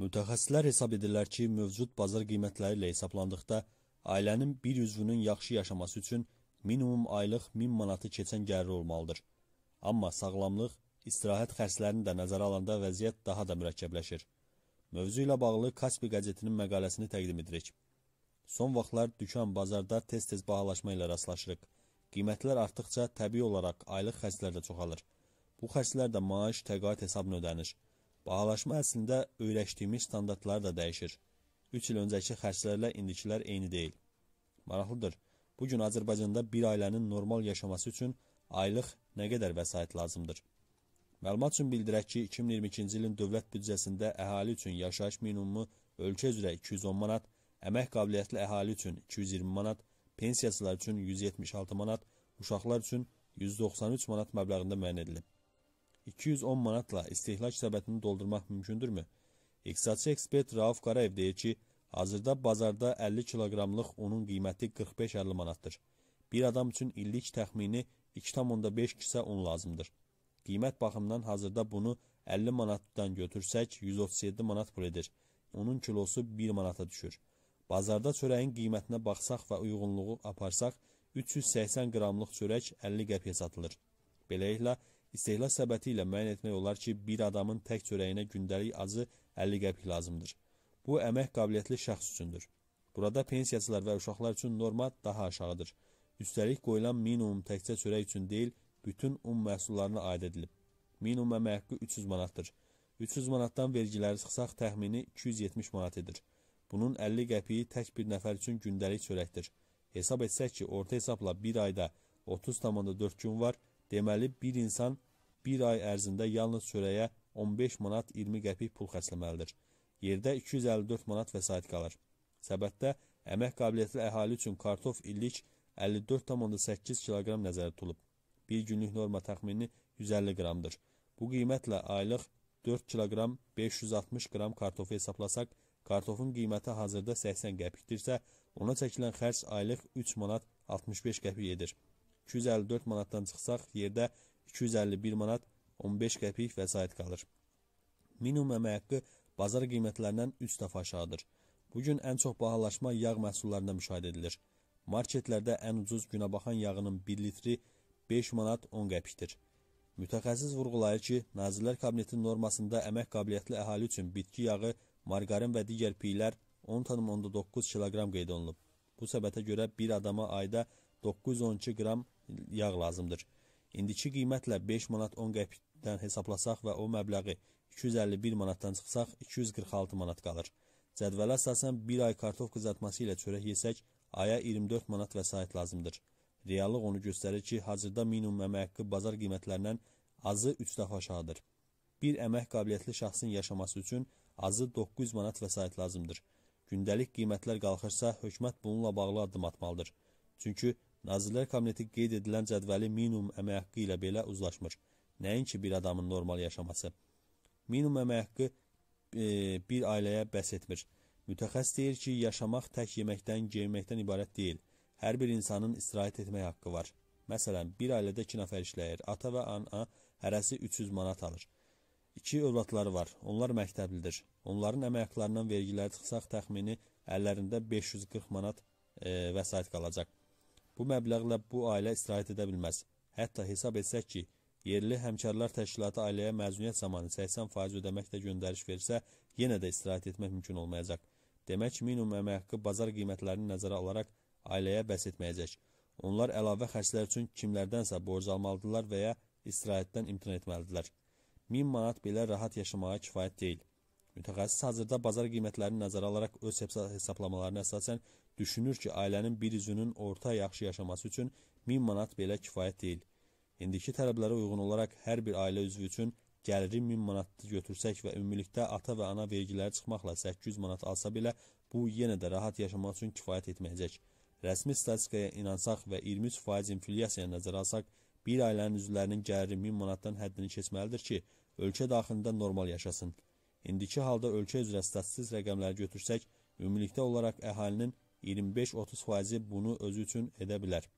Mütəxəssislər hesab edirlər ki, mövcud bazar qiymətləri ilə hesablandıqda ailənin bir üzvünün yaxşı yaşaması üçün minimum aylıq 1000 manatı keçən gəliri olmalıdır. Amma sağlamlıq, istirahət xərclərini də nəzərə alanda vəziyyət daha da mürəkkəbləşir. Mövzu ilə bağlı Kaspi qəzetinin məqaləsini təqdim edirik. Son vaxtlar dükan bazarda tez-tez bahalaşma ilə rastlaşırıq. Qiymətlər artdıqca təbii olaraq aylıq xərclər də çoxalır. Bu xərclər də maaş, təqaüd hesabına ödənir. Bahalaşma əslində öyrəşdiyimiz standartlar da dəyişir. 3 il öncəki xərclərlə indikilər eyni deyil. Maraqlıdır, bu gün Azərbaycanda bir ailənin normal yaşaması üçün aylıq nə qədər vəsait lazımdır? Məlumat üçün bildirək ki, 2022-ci ilin dövlət büdcəsində əhali üçün yaşayış minimumu ölkə üzrə 210 manat, əmək qabiliyyətli əhali üçün 220 manat, pensiyasılar üçün 176 manat, uşaqlar üçün 193 manat məbləğində müəyyən edilib. 210 manatla istehlak səbətini doldurmaq mümkündürmü? İqtisadçı ekspert Rauf Qarayev deyir ki, hazırda bazarda 50 kiloqramlıq unun qiyməti 45-50 manatdır. Bir adam üçün illik təxmini 2,5 kisə un lazımdır. Qiymət baxımından hazırda bunu 50 manatdan götürsək 137 manat pul edir. Unun kilosu 1 manata düşür. Bazarda çörəyin qiymətinə baxsaq və uyğunluğu aparsaq, 380 qramlıq çörək 50 qəpiyə satılır. Beləliklə, İstehlak səbəti ilə müəyyən etmək olar ki, bir adamın tək çörəyinə gündəlik acı 50 qəpik lazımdır. Bu, əmək qabiliyyətli şəxs üçündür. Burada pensiyacılar və uşaqlar üçün norma daha aşağıdır. Üstəlik, qoyulan minimum təkcə çörək üçün deyil, bütün um məhsullarına aid edilib. Minimum əmək haqqı 300 manatdır. 300 manatdan vergiləri çıxsaq təxmini 270 manat edir. Bunun 50 qəpiyi tək bir nəfər üçün gündəlik çörəkdir. Hesab etsək ki, orta hesabla bir ayda 30,4 gün var, Deməli, bir insan bir ay ərzində yalnız çörəyə 15 manat 20 qəpik pul xərcləməlidir. Yerdə 254 manat vəsait qalır. Səbətdə əmək qabiliyyətli əhali üçün kartof illik 54,8 kiloqram nəzərdə tutulub. Bir günlük norma təxmini 150 qramdır. Bu qiymətlə aylıq 4 kiloqram 560 qram kartofu hesablasaq, kartofun qiyməti hazırda 80 qəpikdirsə, ona çəkilən xərç aylıq 3 manat 65 qəpik edir. 254 manatdan çıxsaq, yerdə 251 manat 15 qəpik vəsait qalır. Minimum əmək haqqı bazar qiymətlərindən 3 dəfə aşağıdır. Bu gün ən çox bahalaşma yağ məhsullarında müşahidə edilir. Marketlərdə ən ucuz günəbaxan yağının 1 litri 5 manat 10 qəpikdir. Mütəxəssis vurğulayır ki, Nazirlər Kabinetinin normasında əmək qabiliyyətli əhali üçün bitki yağı, margarin və digər piylər 10,9 kiloqram qeyd olunub. Bu səbətə görə bir adama ayda 912 qram yağ lazımdır. İndiki qiymətlə 5 manat 10 qəpikdən hesablasaq və o məbləği 251 manatdan çıxsaq 246 manat qalır. Cədvələ əsasən 1 ay kartof qızartması ilə çörək yesək, aya 24 manat vəsait lazımdır. Reallıq onu göstərir ki, hazırda minimum əmək haqqı bazar qiymətlərindən azı 3 dəfə aşağıdır. Bir əmək qabiliyyətli şəxsin yaşaması üçün azı 900 manat vəsait lazımdır. Gündəlik qiymətlər qalxırsa, hökumət bununla bağlı addım atmalıdır. Çünki Nazirlər Kabineti qeyd edilən cədvəli minimum əmək haqqı ilə belə uzlaşmır. Nəinki bir adamın normal yaşaması. Minimum əmək haqqı e, bir ailəyə bəs etmir. Mütəxəssis deyir ki, yaşamaq tək yeməkdən, geyinməkdən ibarət deyil. Hər bir insanın istirahət etmək haqqı var. Məsələn, bir ailədə iki nəfər işləyir. Ata və ana hərəsi 300 manat alır. İki övladları var. Onlar məktəblidir. Onların əmək haqqlarından vergiləri çıxsaq təxmini əllərində 540 manat e, vəsait qalacaq. Bu məbləğlə bu ailə istirahət edə bilməz. Hətta hesab etsək ki, yerli həmkarlar təşkilatı ailəyə məzuniyyət zamanı 80% ödəməklə göndəriş versə, yenə də istirahət etmək mümkün olmayacaq. Demək, minimum əmək haqqı bazar qiymətlərini nəzərə alaraq ailəyə bəs etməyəcək. Onlar əlavə xərclər üçün kimlərdənsə borc almalıdırlar və ya istirahətdən imtina etməlidirlər. 1000 manat belə rahat yaşamağa kifayət deyil. Mütəxəssis hazırda bazar qiymətlərini nəzərə alaraq öz hesablamalarına əsasən düşünür ki, ailənin bir üzünün orta yaxşı yaşaması üçün 1000 manat belə kifayət deyil. İndiki tələblərə uyğun olaraq hər bir ailə üzvü üçün gəliri 1000 manatı götürsək və ümumilikdə ata və ana vergiləri çıxmaqla 800 manat alsa belə bu yenə də rahat yaşamaq üçün kifayət etməyəcək. Rəsmi statistikaya inansaq və 23% inflyasiyaya nəzərə alsaq, bir ailənin üzvlərinin gəliri 1000 manatdan həddini keçməlidir ki, ölkə daxilində normal yaşasın. İndiki halda ölkə üzrə statistik rəqəmləri götürsək, ümumilikdə olaraq əhalinin 25-30 faizi bunu özü üçün edə bilər.